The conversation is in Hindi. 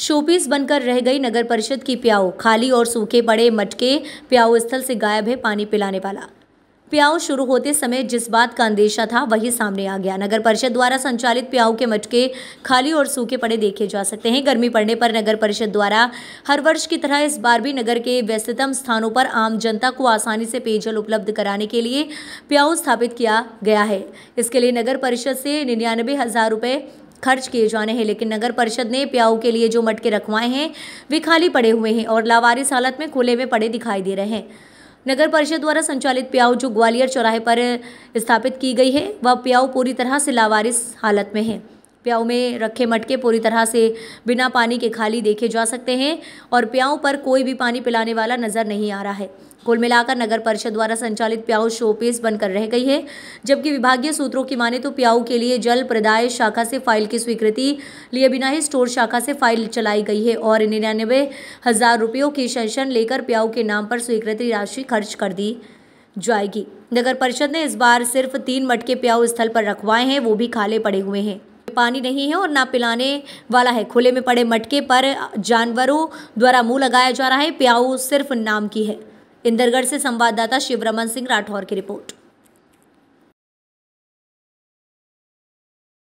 शोपीस बनकर रह गई नगर परिषद की प्याऊ खाली और सूखे पड़े मटके प्याऊ स्थल से गायब है पानी पिलाने वाला प्याऊ शुरू होते समय जिस बात का अंदेशा था वही सामने आ गया नगर परिषद द्वारा संचालित प्याऊ के मटके खाली और सूखे पड़े देखे जा सकते हैं गर्मी पड़ने पर नगर परिषद द्वारा हर वर्ष की तरह इस बार भी नगर के व्यस्ततम स्थानों पर आम जनता को आसानी से पेयजल उपलब्ध कराने के लिए प्याऊ स्थापित किया गया है इसके लिए नगर परिषद से निन्यानबे हज़ार रुपये खर्च किए जाने हैं लेकिन नगर परिषद ने प्याऊ के लिए जो मटके रखवाए हैं वे खाली पड़े हुए हैं और लावारिस हालत में खुले में पड़े दिखाई दे रहे हैं नगर परिषद द्वारा संचालित प्याऊ जो ग्वालियर चौराहे पर स्थापित की गई है वह प्याऊ पूरी तरह से लावारिस हालत में है प्याऊ में रखे मटके पूरी तरह से बिना पानी के खाली देखे जा सकते हैं और प्याऊ पर कोई भी पानी पिलाने वाला नजर नहीं आ रहा है कुल मिलाकर नगर परिषद द्वारा संचालित प्याऊ शोपेस बनकर रह गई है जबकि विभागीय सूत्रों की माने तो प्याऊ के लिए जल प्रदाय शाखा से फाइल की स्वीकृति लिए बिना ही स्टोर शाखा से फाइल चलाई गई है और निन्यानवे हजार रुपयों की शेंशन लेकर प्याऊ के नाम पर स्वीकृति राशि खर्च कर दी जाएगी नगर परिषद ने इस बार सिर्फ तीन मटके प्याऊ स्थल पर रखवाए हैं वो भी खाले पड़े हुए हैं पानी नहीं है और ना पिलाने वाला है खुले में पड़े मटके पर जानवरों द्वारा मुंह लगाया जा रहा है प्याऊ सिर्फ नाम की है इंदरगढ़ से संवाददाता शिवरमन सिंह राठौर की रिपोर्ट